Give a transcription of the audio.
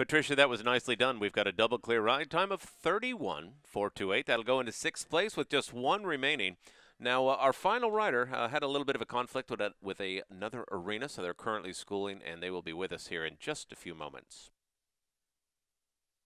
Patricia, that was nicely done. We've got a double clear ride time of 31 428. That'll go into sixth place with just one remaining. Now, uh, our final rider uh, had a little bit of a conflict with, a, with a, another arena, so they're currently schooling, and they will be with us here in just a few moments.